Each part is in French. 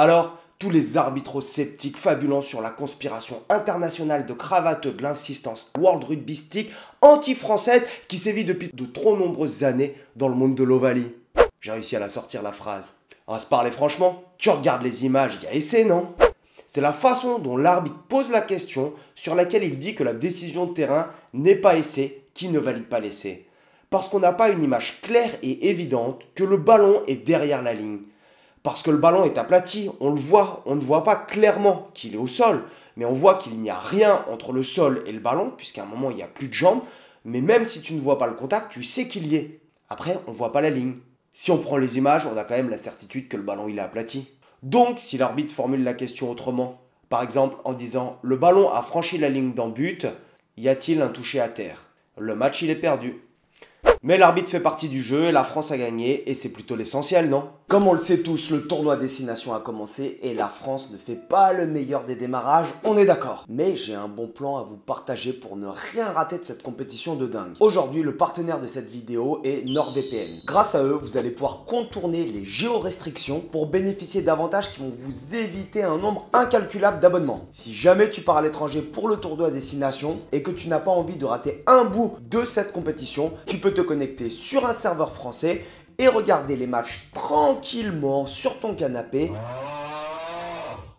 Alors, tous les arbitres sceptiques fabulants sur la conspiration internationale de cravate de l'insistance world stick anti-française qui sévit depuis de trop nombreuses années dans le monde de l'Ovalie. J'ai réussi à la sortir la phrase. On ah, va se parler franchement, tu regardes les images, il y a essai, non C'est la façon dont l'arbitre pose la question sur laquelle il dit que la décision de terrain n'est pas essai qui ne valide pas l'essai. Parce qu'on n'a pas une image claire et évidente que le ballon est derrière la ligne parce que le ballon est aplati, on le voit, on ne voit pas clairement qu'il est au sol, mais on voit qu'il n'y a rien entre le sol et le ballon, puisqu'à un moment il n'y a plus de jambes, mais même si tu ne vois pas le contact, tu sais qu'il y est. Après, on ne voit pas la ligne. Si on prend les images, on a quand même la certitude que le ballon il est aplati. Donc, si l'arbitre formule la question autrement, par exemple en disant le ballon a franchi la ligne den but, y a-t-il un toucher à terre Le match il est perdu. Mais l'arbitre fait partie du jeu et la France a gagné et c'est plutôt l'essentiel, non Comme on le sait tous, le tournoi Destination a commencé et la France ne fait pas le meilleur des démarrages, on est d'accord. Mais j'ai un bon plan à vous partager pour ne rien rater de cette compétition de dingue. Aujourd'hui, le partenaire de cette vidéo est NordVPN. Grâce à eux, vous allez pouvoir contourner les géorestrictions pour bénéficier d'avantages qui vont vous éviter un nombre incalculable d'abonnements. Si jamais tu pars à l'étranger pour le tournoi Destination et que tu n'as pas envie de rater un bout de cette compétition, tu peux te connecter sur un serveur français et regarder les matchs tranquillement sur ton canapé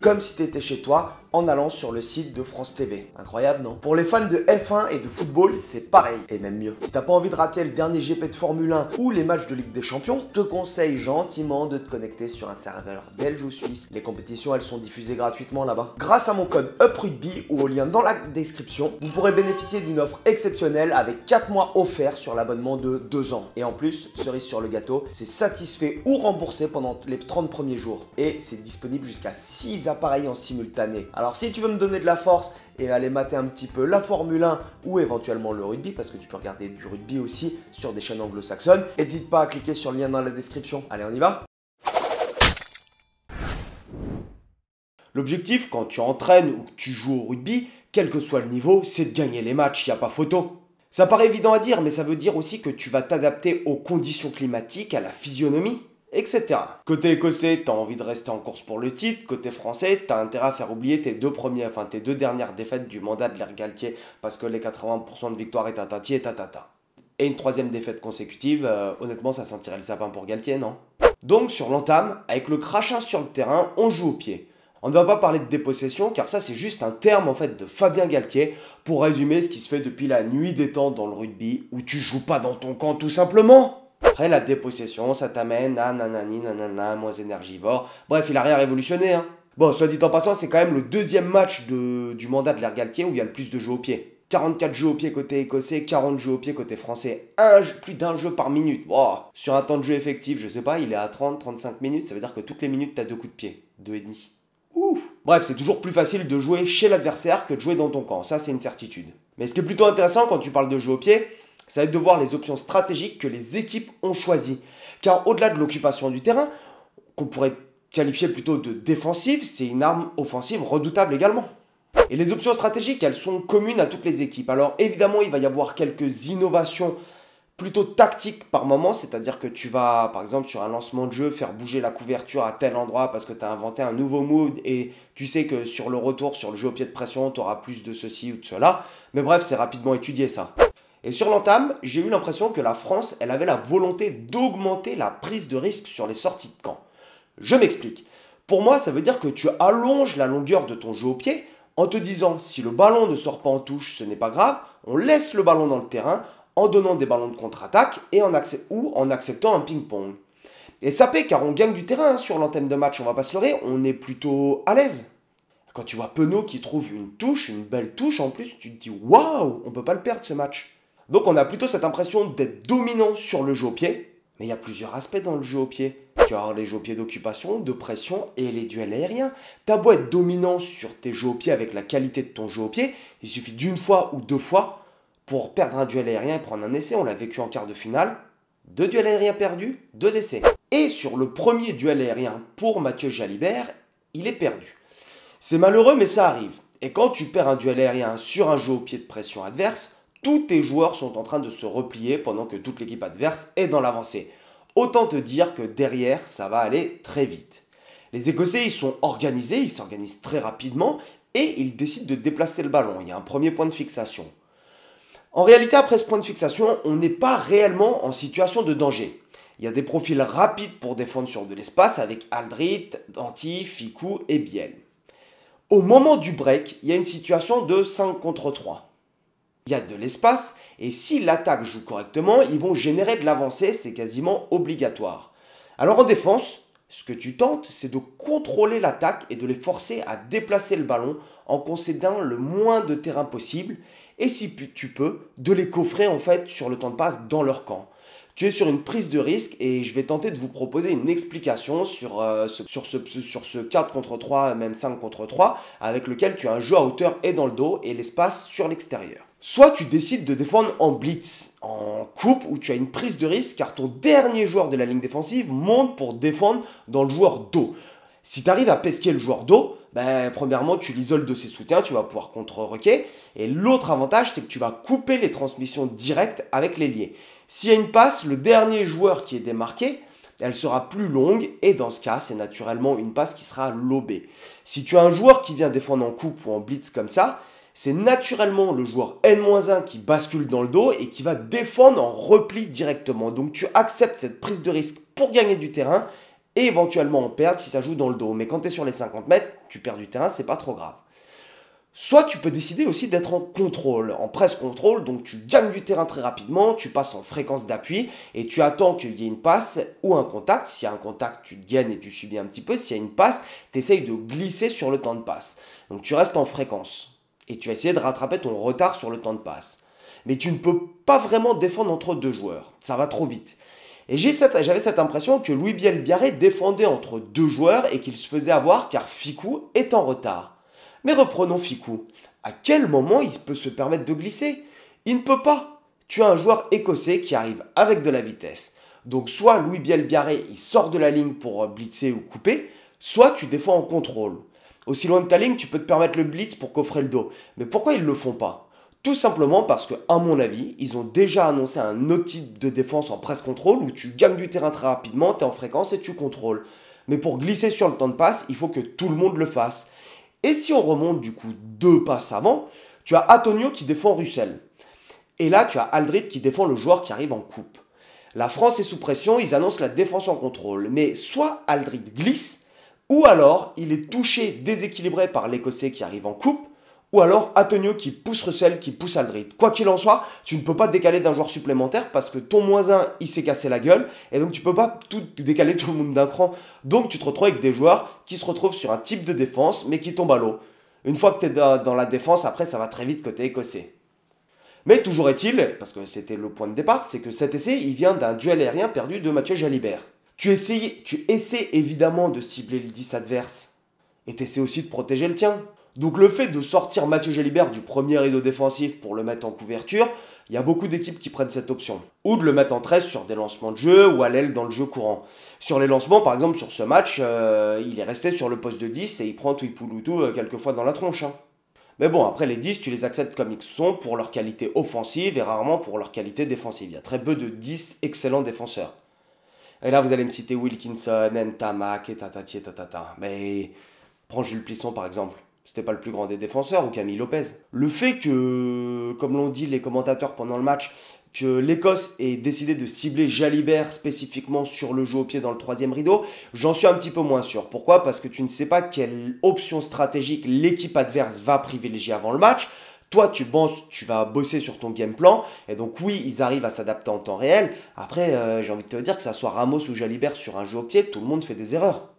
comme si tu étais chez toi en allant sur le site de France TV. Incroyable, non Pour les fans de F1 et de football, c'est pareil, et même mieux. Si t'as pas envie de rater le dernier GP de Formule 1 ou les matchs de Ligue des Champions, je te conseille gentiment de te connecter sur un serveur belge ou suisse. Les compétitions, elles sont diffusées gratuitement là-bas. Grâce à mon code UPRUGBY ou au lien dans la description, vous pourrez bénéficier d'une offre exceptionnelle avec 4 mois offerts sur l'abonnement de 2 ans. Et en plus, cerise sur le gâteau, c'est satisfait ou remboursé pendant les 30 premiers jours. Et c'est disponible jusqu'à 6 pareil en simultané. Alors si tu veux me donner de la force et aller mater un petit peu la Formule 1 ou éventuellement le rugby, parce que tu peux regarder du rugby aussi sur des chaînes anglo-saxonnes, n'hésite pas à cliquer sur le lien dans la description. Allez, on y va L'objectif, quand tu entraînes ou que tu joues au rugby, quel que soit le niveau, c'est de gagner les matchs, il n'y a pas photo. Ça paraît évident à dire, mais ça veut dire aussi que tu vas t'adapter aux conditions climatiques, à la physionomie, etc. Côté écossais, t'as envie de rester en course pour le titre. Côté français, t'as intérêt à faire oublier tes deux premiers, enfin tes deux dernières défaites du mandat de l'Air Galtier parce que les 80% de victoire est tatati et tatata. Et une troisième défaite consécutive, euh, honnêtement, ça sentirait le sapin pour Galtier, non Donc, sur l'entame, avec le crachin sur le terrain, on joue au pied. On ne va pas parler de dépossession car ça c'est juste un terme en fait de Fabien Galtier pour résumer ce qui se fait depuis la nuit des temps dans le rugby où tu joues pas dans ton camp tout simplement. Après, la dépossession, ça t'amène à nanani nanana, moins énergivore. Bref, il a rien révolutionné, hein. Bon, soit dit en passant, c'est quand même le deuxième match du mandat de l'Air Galtier où il y a le plus de jeux au pied. 44 jeux au pied côté écossais, 40 jeux au pied côté français, un, plus d'un jeu par minute. Sur un temps de jeu effectif, je sais pas, il est à 30-35 minutes, ça veut dire que toutes les minutes t'as deux coups de pied, deux et demi. Ouf Bref, c'est toujours plus facile de jouer chez l'adversaire que de jouer dans ton camp, ça c'est une certitude. Mais ce qui est plutôt intéressant quand tu parles de jeu au pied, ça va être de voir les options stratégiques que les équipes ont choisies. Car au-delà de l'occupation du terrain, qu'on pourrait qualifier plutôt de défensive, c'est une arme offensive redoutable également. Et les options stratégiques, elles sont communes à toutes les équipes. Alors évidemment, il va y avoir quelques innovations plutôt tactiques par moment, c'est-à-dire que tu vas, par exemple, sur un lancement de jeu, faire bouger la couverture à tel endroit parce que tu as inventé un nouveau mood et tu sais que sur le retour, sur le jeu au pied de pression, tu auras plus de ceci ou de cela. Mais bref, c'est rapidement étudié ça. Et sur l'entame, j'ai eu l'impression que la France, elle avait la volonté d'augmenter la prise de risque sur les sorties de camp. Je m'explique. Pour moi, ça veut dire que tu allonges la longueur de ton jeu au pied en te disant si le ballon ne sort pas en touche, ce n'est pas grave, on laisse le ballon dans le terrain en donnant des ballons de contre-attaque ou en acceptant un ping-pong. Et ça paie car on gagne du terrain hein, sur l'entame de match, on va pas se leurrer, on est plutôt à l'aise. Quand tu vois Penaud qui trouve une touche, une belle touche en plus, tu te dis waouh, on peut pas le perdre ce match. Donc on a plutôt cette impression d'être dominant sur le jeu au pied, mais il y a plusieurs aspects dans le jeu au pied. Tu vas les jeux au pied d'occupation, de pression et les duels aériens. T'as beau être dominant sur tes jeux au pied avec la qualité de ton jeu au pied, il suffit d'une fois ou deux fois pour perdre un duel aérien et prendre un essai. On l'a vécu en quart de finale. Deux duels aériens perdus, deux essais. Et sur le premier duel aérien pour Mathieu Jalibert, il est perdu. C'est malheureux mais ça arrive. Et quand tu perds un duel aérien sur un jeu au pied de pression adverse, tous tes joueurs sont en train de se replier pendant que toute l'équipe adverse est dans l'avancée. Autant te dire que derrière, ça va aller très vite. Les Écossais, ils sont organisés, ils s'organisent très rapidement et ils décident de déplacer le ballon. Il y a un premier point de fixation. En réalité, après ce point de fixation, on n'est pas réellement en situation de danger. Il y a des profils rapides pour défendre sur de l'espace avec Aldrit, Danti, Ficou et Biel. Au moment du break, il y a une situation de 5 contre 3 il y a de l'espace, et si l'attaque joue correctement, ils vont générer de l'avancée, c'est quasiment obligatoire. Alors en défense, ce que tu tentes, c'est de contrôler l'attaque et de les forcer à déplacer le ballon en concédant le moins de terrain possible, et si tu peux, de les coffrer en fait sur le temps de passe dans leur camp. Tu es sur une prise de risque et je vais tenter de vous proposer une explication sur, euh, ce, sur, sur ce 4 contre 3, même 5 contre 3, avec lequel tu as un jeu à hauteur et dans le dos et l'espace sur l'extérieur. Soit tu décides de défendre en blitz, en coupe où tu as une prise de risque car ton dernier joueur de la ligne défensive monte pour défendre dans le joueur dos. Si tu arrives à pesquer le joueur dos, ben, premièrement, tu l'isoles de ses soutiens, tu vas pouvoir contre-roquer. Et l'autre avantage, c'est que tu vas couper les transmissions directes avec les liés. S'il y a une passe, le dernier joueur qui est démarqué, elle sera plus longue et dans ce cas, c'est naturellement une passe qui sera lobée. Si tu as un joueur qui vient défendre en coupe ou en blitz comme ça, c'est naturellement le joueur N-1 qui bascule dans le dos et qui va défendre en repli directement. Donc tu acceptes cette prise de risque pour gagner du terrain et éventuellement en perdre si ça joue dans le dos. Mais quand tu es sur les 50 mètres, tu perds du terrain, c'est pas trop grave. Soit tu peux décider aussi d'être en contrôle, en presse contrôle, donc tu gagnes du terrain très rapidement, tu passes en fréquence d'appui et tu attends qu'il y ait une passe ou un contact. S'il y a un contact, tu gagnes et tu subis un petit peu. S'il y a une passe, tu essayes de glisser sur le temps de passe. Donc tu restes en fréquence et tu as essayé de rattraper ton retard sur le temps de passe. Mais tu ne peux pas vraiment défendre entre deux joueurs. Ça va trop vite. Et j'avais cette impression que Louis Biel Biarré défendait entre deux joueurs et qu'il se faisait avoir car Ficou est en retard. Mais reprenons Ficou. À quel moment il peut se permettre de glisser Il ne peut pas. Tu as un joueur écossais qui arrive avec de la vitesse. Donc soit Louis Biel Biarré il sort de la ligne pour blitzer ou couper, soit tu défends en contrôle. Aussi loin de ta ligne, tu peux te permettre le blitz pour coffrer le dos. Mais pourquoi ils ne le font pas tout simplement parce que, à mon avis, ils ont déjà annoncé un autre type de défense en presse contrôle où tu gagnes du terrain très rapidement, tu es en fréquence et tu contrôles. Mais pour glisser sur le temps de passe, il faut que tout le monde le fasse. Et si on remonte du coup deux passes avant, tu as Antonio qui défend Russell. Et là, tu as Aldrid qui défend le joueur qui arrive en coupe. La France est sous pression, ils annoncent la défense en contrôle. Mais soit Aldrid glisse, ou alors, il est touché, déséquilibré par l'Écossais qui arrive en coupe, ou alors Antonio qui pousse Russell, qui pousse Aldrit. Quoi qu'il en soit, tu ne peux pas décaler d'un joueur supplémentaire parce que ton moins 1, il s'est cassé la gueule, et donc tu peux pas tout décaler tout le monde d'un cran. Donc tu te retrouves avec des joueurs qui se retrouvent sur un type de défense, mais qui tombent à l'eau. Une fois que tu es dans la défense, après ça va très vite côté écossais. Mais toujours est-il, parce que c'était le point de départ, c'est que cet essai, il vient d'un duel aérien perdu de Mathieu Jalibert. Tu essaies, tu évidemment de cibler les 10 adverses, Et tu essaies aussi de protéger le tien. Donc le fait de sortir Mathieu Gélibert du premier rideau défensif pour le mettre en couverture, il y a beaucoup d'équipes qui prennent cette option. Ou de le mettre en 13 sur des lancements de jeu ou à l'aile dans le jeu courant. Sur les lancements, par exemple, sur ce match, euh, il est resté sur le poste de 10 et il prend Tuipulutu tout euh, quelques fois dans la tronche. Hein. Mais bon, après les 10, tu les acceptes comme ils sont pour leur qualité offensive et rarement pour leur qualité défensive. Il y a très peu de 10 excellents défenseurs. Et là, vous allez me citer Wilkinson, Ntamak et tatati et tatata. Mais prends Jules Plisson par exemple. C'était pas le plus grand des défenseurs ou Camille Lopez. Le fait que, comme l'ont dit les commentateurs pendant le match, que l'Écosse ait décidé de cibler Jalibert spécifiquement sur le jeu au pied dans le troisième rideau, j'en suis un petit peu moins sûr. Pourquoi Parce que tu ne sais pas quelle option stratégique l'équipe adverse va privilégier avant le match. Toi, tu bosses, tu vas bosser sur ton game plan. Et donc, oui, ils arrivent à s'adapter en temps réel. Après, euh, j'ai envie de te dire que ça soit Ramos ou Jalibert sur un jeu au pied, tout le monde fait des erreurs.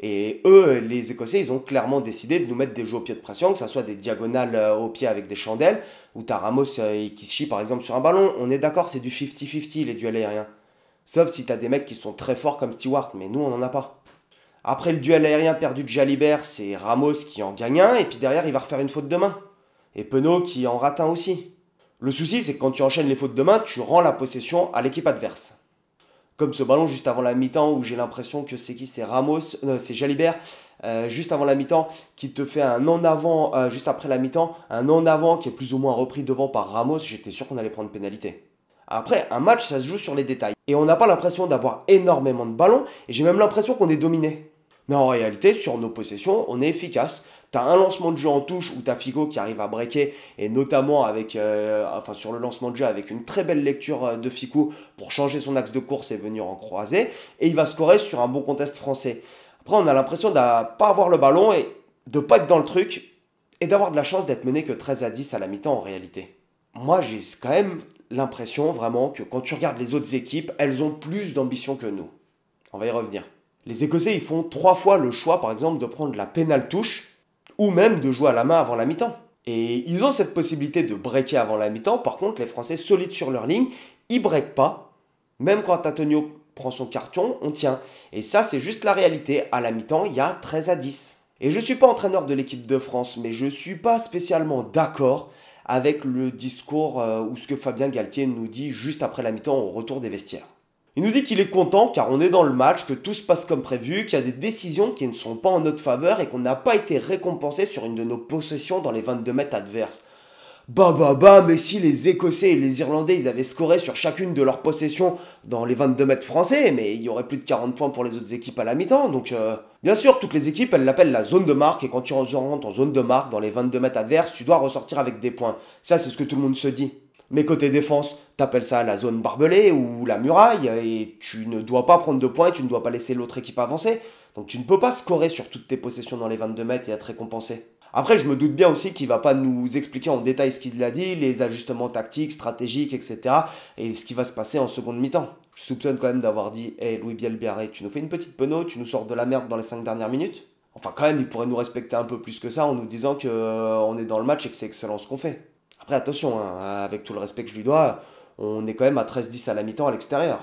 Et eux, les Écossais, ils ont clairement décidé de nous mettre des jeux au pied de pression, que ce soit des diagonales euh, au pied avec des chandelles, ou t'as Ramos euh, qui se chie par exemple sur un ballon. On est d'accord, c'est du 50-50 les duels aériens. Sauf si t'as des mecs qui sont très forts comme Stewart, mais nous on n'en a pas. Après le duel aérien perdu de Jalibert, c'est Ramos qui en gagne un, et puis derrière il va refaire une faute demain et Penaud qui en rate aussi. Le souci, c'est que quand tu enchaînes les fautes de main, tu rends la possession à l'équipe adverse. Comme ce ballon juste avant la mi-temps où j'ai l'impression que c'est qui C'est Ramos, euh, c'est Jalibert, euh, juste avant la mi-temps, qui te fait un en avant, euh, juste après la mi-temps, un en avant qui est plus ou moins repris devant par Ramos, j'étais sûr qu'on allait prendre pénalité. Après, un match, ça se joue sur les détails. Et on n'a pas l'impression d'avoir énormément de ballons, et j'ai même l'impression qu'on est dominé. Mais en réalité, sur nos possessions, on est efficace. T'as un lancement de jeu en touche où t'as Figo qui arrive à breaker et notamment avec, euh, enfin sur le lancement de jeu avec une très belle lecture euh, de Fico pour changer son axe de course et venir en croiser et il va scorer sur un bon contest français. Après, on a l'impression de pas avoir le ballon et de pas être dans le truc et d'avoir de la chance d'être mené que 13 à 10 à la mi-temps en réalité. Moi, j'ai quand même l'impression vraiment que quand tu regardes les autres équipes, elles ont plus d'ambition que nous. On va y revenir. Les Écossais, ils font trois fois le choix, par exemple, de prendre la pénale touche ou même de jouer à la main avant la mi-temps. Et ils ont cette possibilité de breaker avant la mi-temps. Par contre, les Français solides sur leur ligne, ils breakent pas. Même quand Antonio prend son carton, on tient. Et ça, c'est juste la réalité. À la mi-temps, il y a 13 à 10. Et je ne suis pas entraîneur de l'équipe de France, mais je ne suis pas spécialement d'accord avec le discours euh, ou ce que Fabien Galtier nous dit juste après la mi-temps au retour des vestiaires. Il nous dit qu'il est content car on est dans le match, que tout se passe comme prévu, qu'il y a des décisions qui ne sont pas en notre faveur et qu'on n'a pas été récompensé sur une de nos possessions dans les 22 mètres adverses. Bah bah bah, mais si les Écossais et les Irlandais ils avaient scoré sur chacune de leurs possessions dans les 22 mètres français, mais il y aurait plus de 40 points pour les autres équipes à la mi-temps, donc euh, Bien sûr, toutes les équipes, elles l'appellent la zone de marque, et quand tu rentres en zone de marque dans les 22 mètres adverses, tu dois ressortir avec des points. Ça, c'est ce que tout le monde se dit. Mais côté défense, t'appelles ça la zone barbelée ou la muraille, et tu ne dois pas prendre de points, tu ne dois pas laisser l'autre équipe avancer. Donc tu ne peux pas scorer sur toutes tes possessions dans les 22 mètres et être récompensé. Après, je me doute bien aussi qu'il va pas nous expliquer en détail ce qu'il a dit, les ajustements tactiques, stratégiques, etc. et ce qui va se passer en seconde mi-temps. Je soupçonne quand même d'avoir dit Hé eh, hey, Louis Bielbiaré, tu nous fais une petite penaud, tu nous sors de la merde dans les 5 dernières minutes Enfin, quand même, il pourrait nous respecter un peu plus que ça en nous disant qu'on euh, est dans le match et que c'est excellent ce qu'on fait. Après, attention, hein, avec tout le respect que je lui dois, on est quand même à 13-10 à la mi-temps à l'extérieur.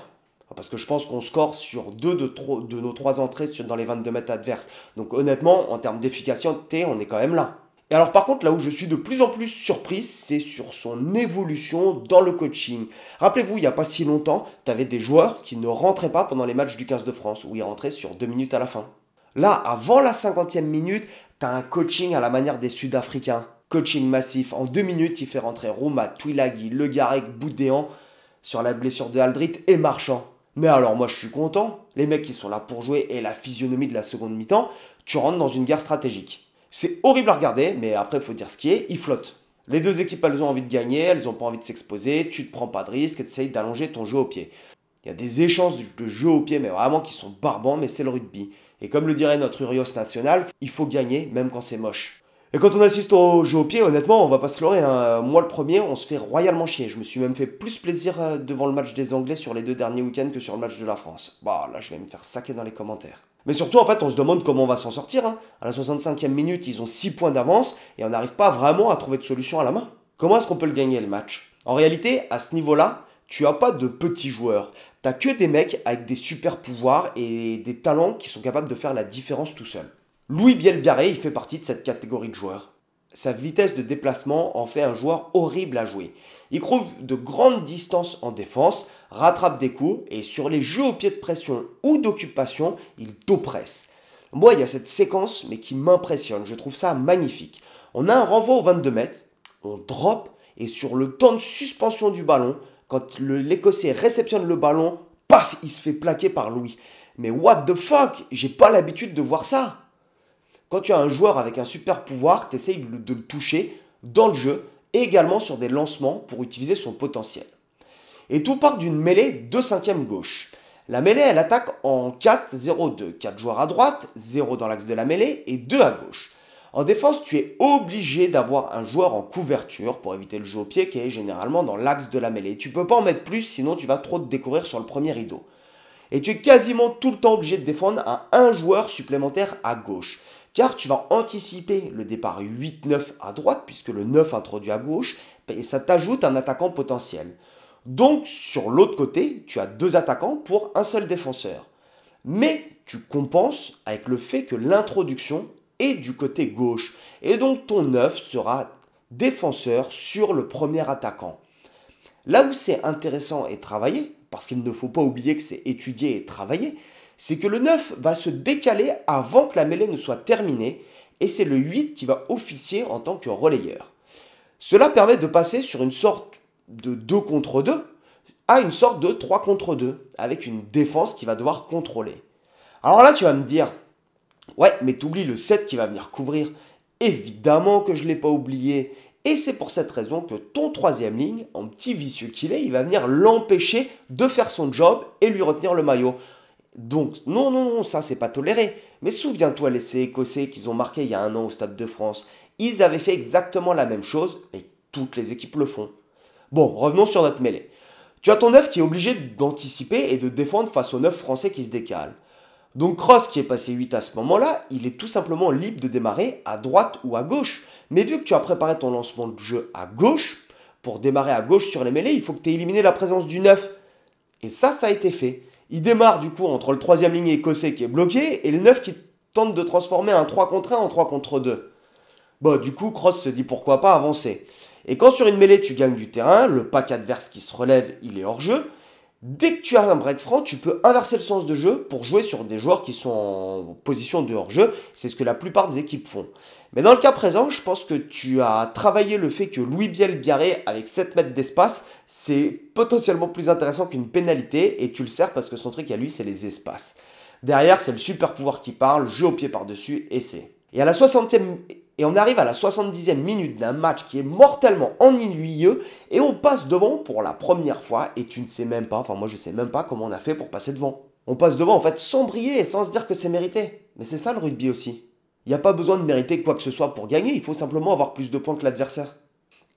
Parce que je pense qu'on score sur deux de, nos trois entrées dans les 22 mètres adverses. Donc honnêtement, en termes d'efficacité, on est quand même là. Et alors par contre, là où je suis de plus en plus surpris, c'est sur son évolution dans le coaching. Rappelez-vous, il n'y a pas si longtemps, tu avais des joueurs qui ne rentraient pas pendant les matchs du 15 de France, où ils rentraient sur deux minutes à la fin. Là, avant la 50e minute, tu as un coaching à la manière des Sud-Africains Coaching massif. En deux minutes, il fait rentrer Rouma, Twilagi, Le Boudéan sur la blessure de Aldrit et Marchand. Mais alors moi je suis content, les mecs qui sont là pour jouer et la physionomie de la seconde mi-temps, tu rentres dans une guerre stratégique. C'est horrible à regarder, mais après faut dire ce qui est, ils flottent. Les deux équipes elles ont envie de gagner, elles ont pas envie de s'exposer, tu te prends pas de risque, essayes d'allonger ton jeu au pied. Il y a des échanges de jeu au pied, mais vraiment qui sont barbants, mais c'est le rugby. Et comme le dirait notre Urios national, il faut gagner même quand c'est moche. Et quand on assiste au jeu au pied, honnêtement, on va pas se leurrer. Hein. Moi, le premier, on se fait royalement chier. Je me suis même fait plus plaisir euh, devant le match des Anglais sur les deux derniers week-ends que sur le match de la France. Bah là, je vais me faire saquer dans les commentaires. Mais surtout, en fait, on se demande comment on va s'en sortir. Hein. À la 65e minute, ils ont 6 points d'avance et on n'arrive pas vraiment à trouver de solution à la main. Comment est-ce qu'on peut le gagner, le match En réalité, à ce niveau-là, tu as pas de petits joueurs. T'as que des mecs avec des super pouvoirs et des talents qui sont capables de faire la différence tout seuls. Louis Bielbiaré, il fait partie de cette catégorie de joueurs. Sa vitesse de déplacement en fait un joueur horrible à jouer. Il trouve de grandes distances en défense, rattrape des coups et sur les jeux au pied de pression ou d'occupation, il t'oppresse. Moi, il y a cette séquence mais qui m'impressionne, je trouve ça magnifique. On a un renvoi aux 22 mètres, on drop et sur le temps de suspension du ballon, quand l'Écossais réceptionne le ballon, paf, il se fait plaquer par Louis. Mais what the fuck J'ai pas l'habitude de voir ça quand tu as un joueur avec un super pouvoir, tu essayes de le toucher dans le jeu et également sur des lancements pour utiliser son potentiel. Et tout part d'une mêlée de cinquième gauche. La mêlée, elle attaque en 4-0-2. 4 joueurs à droite, 0 dans l'axe de la mêlée et 2 à gauche. En défense, tu es obligé d'avoir un joueur en couverture pour éviter le jeu au pied qui est généralement dans l'axe de la mêlée. Tu ne peux pas en mettre plus sinon tu vas trop te découvrir sur le premier rideau et tu es quasiment tout le temps obligé de défendre à un joueur supplémentaire à gauche. Car tu vas anticiper le départ 8-9 à droite, puisque le 9 introduit à gauche, et ça t'ajoute un attaquant potentiel. Donc sur l'autre côté, tu as deux attaquants pour un seul défenseur. Mais tu compenses avec le fait que l'introduction est du côté gauche. Et donc ton 9 sera défenseur sur le premier attaquant. Là où c'est intéressant et travaillé, parce qu'il ne faut pas oublier que c'est étudier et travailler, c'est que le 9 va se décaler avant que la mêlée ne soit terminée, et c'est le 8 qui va officier en tant que relayeur. Cela permet de passer sur une sorte de 2 contre 2 à une sorte de 3 contre 2, avec une défense qui va devoir contrôler. Alors là, tu vas me dire, ouais, mais t'oublies le 7 qui va venir couvrir. Évidemment que je ne l'ai pas oublié, et c'est pour cette raison que ton troisième ligne, en petit vicieux qu'il est, il va venir l'empêcher de faire son job et lui retenir le maillot. Donc, non, non, non, ça, c'est pas toléré. Mais souviens-toi, les Écossais qu'ils ont marqué il y a un an au Stade de France, ils avaient fait exactement la même chose et toutes les équipes le font. Bon, revenons sur notre mêlée. Tu as ton œuf qui est obligé d'anticiper et de défendre face aux neuf français qui se décale. Donc Cross, qui est passé 8 à ce moment-là, il est tout simplement libre de démarrer à droite ou à gauche. Mais vu que tu as préparé ton lancement de jeu à gauche, pour démarrer à gauche sur les mêlées, il faut que tu aies éliminé la présence du 9. Et ça, ça a été fait. Il démarre du coup entre le troisième ligne écossais qui est bloqué et le 9 qui tente de transformer un 3 contre 1 en 3 contre 2. Bon, du coup, Cross se dit pourquoi pas avancer. Et quand sur une mêlée tu gagnes du terrain, le pack adverse qui se relève, il est hors jeu. Dès que tu as un break franc, tu peux inverser le sens de jeu pour jouer sur des joueurs qui sont en position de hors-jeu. C'est ce que la plupart des équipes font. Mais dans le cas présent, je pense que tu as travaillé le fait que Louis Biel Biarré, avec 7 mètres d'espace, c'est potentiellement plus intéressant qu'une pénalité et tu le sers parce que son truc à lui, c'est les espaces. Derrière, c'est le super pouvoir qui parle, jeu au pied par-dessus, c'est. Et à la 60e et on arrive à la 70e minute d'un match qui est mortellement ennuyeux et on passe devant pour la première fois et tu ne sais même pas, enfin moi je sais même pas comment on a fait pour passer devant. On passe devant en fait sans briller et sans se dire que c'est mérité. Mais c'est ça le rugby aussi. Il n'y a pas besoin de mériter quoi que ce soit pour gagner, il faut simplement avoir plus de points que l'adversaire.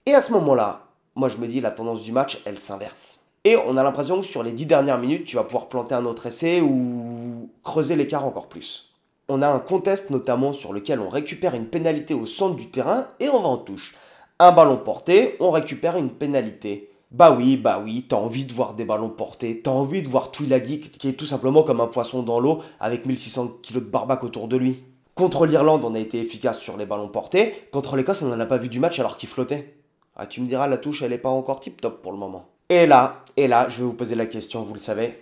Et à ce moment-là, moi je me dis la tendance du match, elle s'inverse. Et on a l'impression que sur les 10 dernières minutes, tu vas pouvoir planter un autre essai ou creuser l'écart encore plus. On a un contest notamment sur lequel on récupère une pénalité au centre du terrain et on va en touche. Un ballon porté, on récupère une pénalité. Bah oui, bah oui, t'as envie de voir des ballons portés, t'as envie de voir Geek, qui est tout simplement comme un poisson dans l'eau avec 1600 kg de barbac autour de lui. Contre l'Irlande, on a été efficace sur les ballons portés, contre l'Écosse, on n'en a pas vu du match alors qu'il flottait. Ah, tu me diras, la touche, elle n'est pas encore tip top pour le moment. Et là, et là, je vais vous poser la question, vous le savez,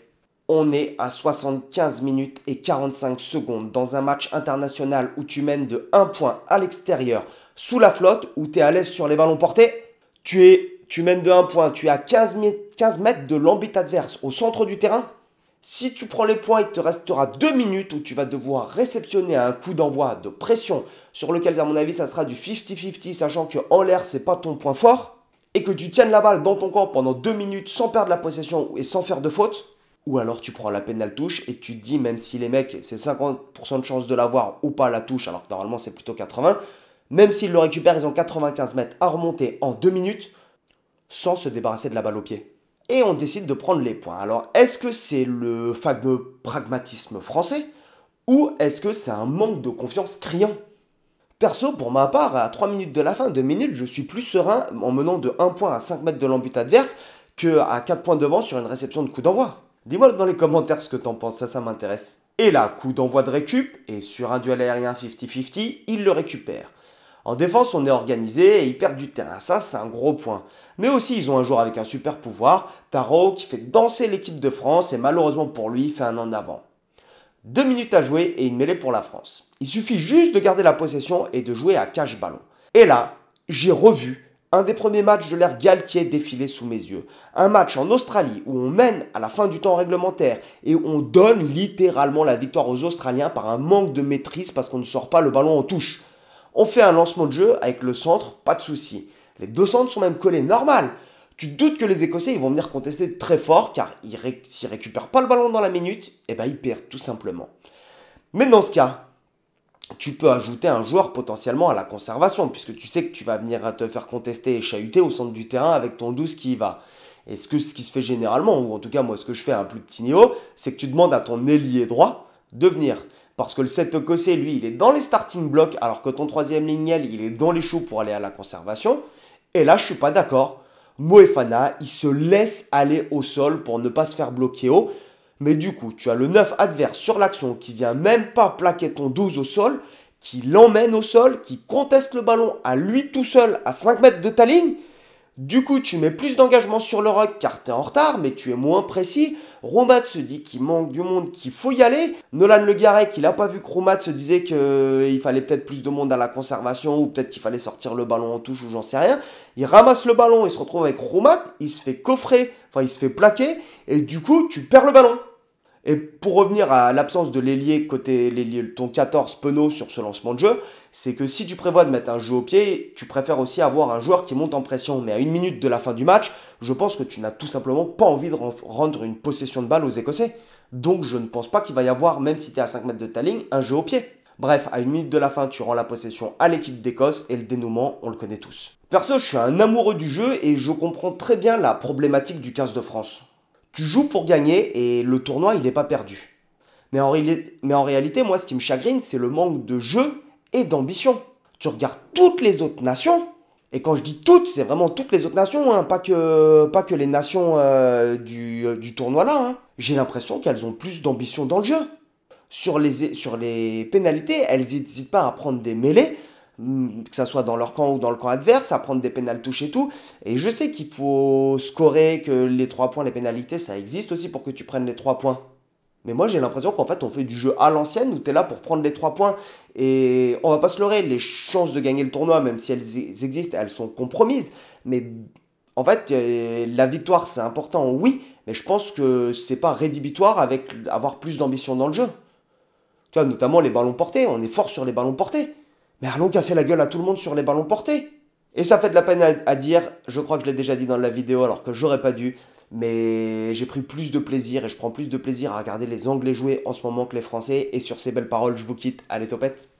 on est à 75 minutes et 45 secondes dans un match international où tu mènes de 1 point à l'extérieur sous la flotte, où tu es à l'aise sur les ballons portés. Tu, es, tu mènes de 1 point, tu es à 15, 15 mètres de l'ambit adverse au centre du terrain. Si tu prends les points, il te restera 2 minutes où tu vas devoir réceptionner un coup d'envoi de pression sur lequel, à mon avis, ça sera du 50-50, sachant que en l'air, c'est pas ton point fort. Et que tu tiennes la balle dans ton corps pendant 2 minutes sans perdre la possession et sans faire de faute. Ou alors tu prends la pénale touche et tu te dis, même si les mecs, c'est 50% de chance de l'avoir ou pas la touche, alors que normalement c'est plutôt 80, même s'ils le récupèrent, ils ont 95 mètres à remonter en 2 minutes sans se débarrasser de la balle au pied. Et on décide de prendre les points. Alors est-ce que c'est le fameux pragmatisme français ou est-ce que c'est un manque de confiance criant Perso, pour ma part, à 3 minutes de la fin, 2 minutes, je suis plus serein en menant de 1 point à 5 mètres de l'embut adverse que à 4 points devant sur une réception de coup d'envoi. Dis-moi dans les commentaires ce que t'en penses, ça, ça m'intéresse. Et là, coup d'envoi de récup, et sur un duel aérien 50-50, il le récupère. En défense, on est organisé et ils perdent du terrain. Ça, c'est un gros point. Mais aussi, ils ont un joueur avec un super pouvoir, Taro, qui fait danser l'équipe de France et malheureusement pour lui, fait un en avant. Deux minutes à jouer et une mêlée pour la France. Il suffit juste de garder la possession et de jouer à cache ballon. Et là, j'ai revu un des premiers matchs de l'ère Galtier défilé sous mes yeux. Un match en Australie où on mène à la fin du temps réglementaire et on donne littéralement la victoire aux Australiens par un manque de maîtrise parce qu'on ne sort pas le ballon en touche. On fait un lancement de jeu avec le centre, pas de souci. Les deux centres sont même collés, normal. Tu te doutes que les Écossais ils vont venir contester très fort car s'ils récupèrent pas le ballon dans la minute, et eh ben ils perdent tout simplement. Mais dans ce cas, tu peux ajouter un joueur potentiellement à la conservation, puisque tu sais que tu vas venir te faire contester et chahuter au centre du terrain avec ton 12 qui y va. Et ce, que, ce qui se fait généralement, ou en tout cas moi ce que je fais à un plus petit niveau, c'est que tu demandes à ton ailier droit de venir. Parce que le 7 écossais, lui, il est dans les starting blocks, alors que ton troisième lignel, il est dans les choux pour aller à la conservation. Et là, je suis pas d'accord. Moefana, il se laisse aller au sol pour ne pas se faire bloquer haut. Mais du coup, tu as le 9 adverse sur l'action qui vient même pas plaquer ton 12 au sol, qui l'emmène au sol, qui conteste le ballon à lui tout seul à 5 mètres de ta ligne du coup, tu mets plus d'engagement sur le rock car t'es en retard, mais tu es moins précis. Romat se dit qu'il manque du monde, qu'il faut y aller. Nolan Le Garec, il a pas vu que Romat se disait qu'il euh, fallait peut-être plus de monde à la conservation ou peut-être qu'il fallait sortir le ballon en touche ou j'en sais rien. Il ramasse le ballon, il se retrouve avec Romat, il se fait coffrer, enfin il se fait plaquer et du coup, tu perds le ballon. Et pour revenir à l'absence de l'ailier côté ton 14 peno sur ce lancement de jeu, c'est que si tu prévois de mettre un jeu au pied, tu préfères aussi avoir un joueur qui monte en pression. Mais à une minute de la fin du match, je pense que tu n'as tout simplement pas envie de rendre une possession de balle aux Écossais. Donc je ne pense pas qu'il va y avoir, même si tu es à 5 mètres de ta ligne, un jeu au pied. Bref, à une minute de la fin, tu rends la possession à l'équipe d'Écosse et le dénouement, on le connaît tous. Perso, je suis un amoureux du jeu et je comprends très bien la problématique du 15 de France. Tu joues pour gagner et le tournoi, il n'est pas perdu. Mais en, réalité, moi, ce qui me chagrine, c'est le manque de jeu et d'ambition. Tu regardes toutes les autres nations, et quand je dis toutes, c'est vraiment toutes les autres nations, hein, pas, que, les nations euh, du, euh, tournoi là. Hein. J'ai l'impression qu'elles ont plus d'ambition dans le jeu. sur les pénalités, elles n'hésitent pas à prendre des mêlées Mm, que ça soit dans leur camp ou dans le camp adverse, à prendre des pénales touches et tout. Et je sais qu'il faut scorer, que les trois points, les pénalités, ça existe aussi pour que tu prennes les trois points. Mais moi, j'ai l'impression qu'en fait, on fait du jeu à l'ancienne où tu es là pour prendre les trois points. Et on va pas se leurrer, les chances de gagner le tournoi, même si elles existent, elles sont compromises. Mais en fait, euh, la victoire, c'est important, oui, mais je pense que c'est pas rédhibitoire avec avoir plus d'ambition dans le jeu. Tu vois, notamment les ballons portés, on est fort sur les ballons portés allons casser la gueule à tout le monde sur les ballons portés. Et ça fait de la peine à, dire, je crois que je l'ai déjà dit dans la vidéo alors que j'aurais pas dû, mais j'ai pris plus de plaisir et je prends plus de plaisir à regarder les Anglais jouer en ce moment que les Français. Et sur ces belles paroles, je vous quitte. Allez, topette